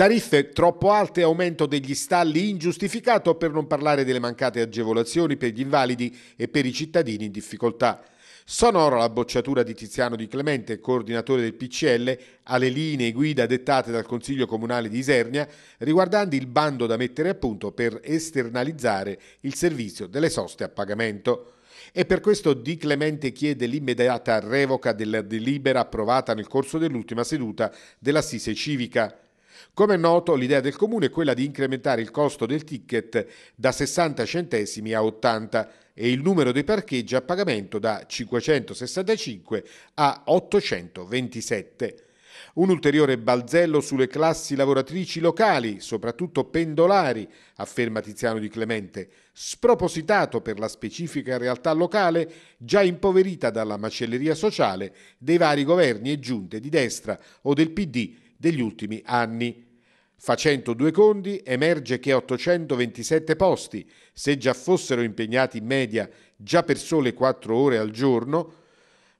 Tariffe troppo alte, aumento degli stalli ingiustificato per non parlare delle mancate agevolazioni per gli invalidi e per i cittadini in difficoltà. Sonora la bocciatura di Tiziano Di Clemente, coordinatore del PCL, alle linee guida dettate dal Consiglio Comunale di Isernia riguardanti il bando da mettere a punto per esternalizzare il servizio delle soste a pagamento. E per questo Di Clemente chiede l'immediata revoca della delibera approvata nel corso dell'ultima seduta dell'Assise Civica. Come è noto, l'idea del comune è quella di incrementare il costo del ticket da 60 centesimi a 80 e il numero dei parcheggi a pagamento da 565 a 827. Un ulteriore balzello sulle classi lavoratrici locali, soprattutto pendolari, afferma Tiziano Di Clemente, spropositato per la specifica realtà locale già impoverita dalla macelleria sociale dei vari governi e giunte di destra o del PD degli ultimi anni. Facendo due conti, emerge che 827 posti, se già fossero impegnati in media già per sole 4 ore al giorno,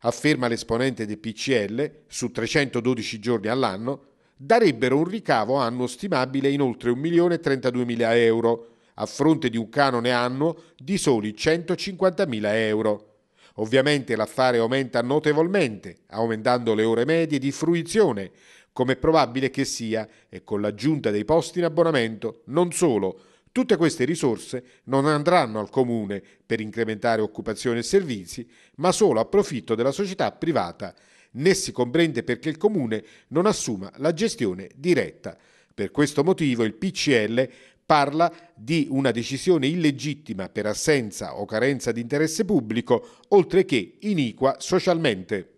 afferma l'esponente del PCL, su 312 giorni all'anno, darebbero un ricavo annuo stimabile in oltre 1.032.000 euro, a fronte di un canone annuo di soli 150.000 euro. Ovviamente l'affare aumenta notevolmente, aumentando le ore medie di fruizione, come è probabile che sia, e con l'aggiunta dei posti in abbonamento, non solo. Tutte queste risorse non andranno al comune per incrementare occupazione e servizi, ma solo a profitto della società privata, né si comprende perché il comune non assuma la gestione diretta. Per questo motivo il PCL parla di una decisione illegittima per assenza o carenza di interesse pubblico, oltre che iniqua socialmente.